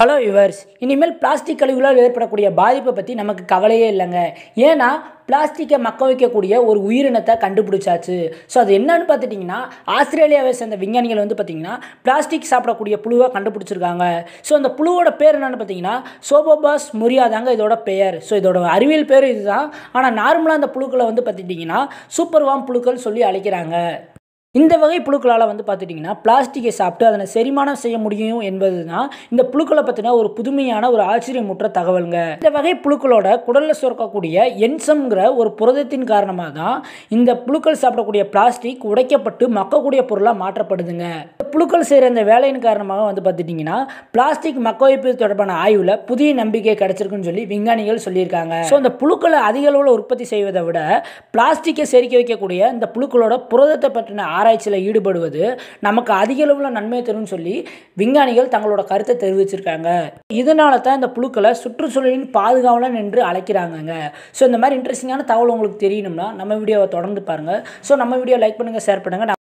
hello yours இனிமேல் plastic கழிவுகளால் ஏற்படக்கூடிய பாதிப்பை பற்றி நமக்கு கவலையே இல்லைங்க ஏன்னா பிளாஸ்டிக்கை மக்க வைக்கக்கூடிய ஒரு உயிரினத்தை கண்டுபிடிச்சாச்சு ஸோ அது என்னன்னு பார்த்துட்டிங்கன்னா ஆஸ்திரேலியாவை சேர்ந்த விஞ்ஞானிகள் வந்து பார்த்திங்கன்னா பிளாஸ்டிக் சாப்பிடக்கூடிய புழுவை கண்டுபிடிச்சிருக்காங்க ஸோ அந்த புழுவோட பேர் என்னென்னு பார்த்தீங்கன்னா சோபோபாஸ் முரியாதாங்க இதோட பெயர் ஸோ இதோட அறிவியல் பேர் இதுதான் ஆனால் நார்மலாக அந்த புழுக்களை வந்து பார்த்துட்டிங்கன்னா வாம் புழுக்கள் சொல்லி அழைக்கிறாங்க இந்த வகை புழுக்களால் வந்து பார்த்துட்டிங்கன்னா பிளாஸ்டிக்கை சாப்பிட்டு அதனை செரிமானம் செய்ய முடியும் என்பது தான் இந்த புழுக்களை பற்றின ஒரு புதுமையான ஒரு ஆச்சரியமுற்ற தகவலுங்க இந்த வகை புழுக்களோட குடலில் சுரக்கக்கூடிய என்சம்ங்கிற ஒரு புரதத்தின் காரணமாக தான் இந்த புழுக்கள் சாப்பிடக்கூடிய பிளாஸ்டிக் உடைக்கப்பட்டு மக்கக்கூடிய பொருளாக மாற்றப்படுதுங்க இந்த புழுக்கள் செய்கிற இந்த வேலையின் காரணமாக வந்து பார்த்துட்டிங்கன்னா பிளாஸ்டிக் மக்க வைப்பு தொடர்பான ஆய்வில் புதிய நம்பிக்கை கிடைச்சிருக்குன்னு சொல்லி விஞ்ஞானிகள் சொல்லியிருக்காங்க ஸோ இந்த புழுக்களை அதிக அளவில் உற்பத்தி செய்வதை விட பிளாஸ்டிக்கை செரிக்க வைக்கக்கூடிய இந்த புழுக்களோட புரதத்தை பற்றின ஆராய்ச்சியில் ஈடுபடுவது நமக்கு அதிக அளவில் நன்மை தரும்னு சொல்லி விஞ்ஞானிகள் தங்களோட கருத்தை தெரிவிச்சிருக்காங்க இதனால தான் இந்த புழுக்களை சுற்றுச்சூழலின் பாதுகாவலன் என்று அழைக்கிறாங்கங்க ஸோ இந்த மாதிரி இன்ட்ரெஸ்டிங்கான தகவல் உங்களுக்கு தெரியணும்னா நம்ம வீடியோவை தொடர்ந்து பாருங்கள் ஸோ நம்ம வீடியோ லைக் பண்ணுங்கள் ஷேர் பண்ணுங்கள்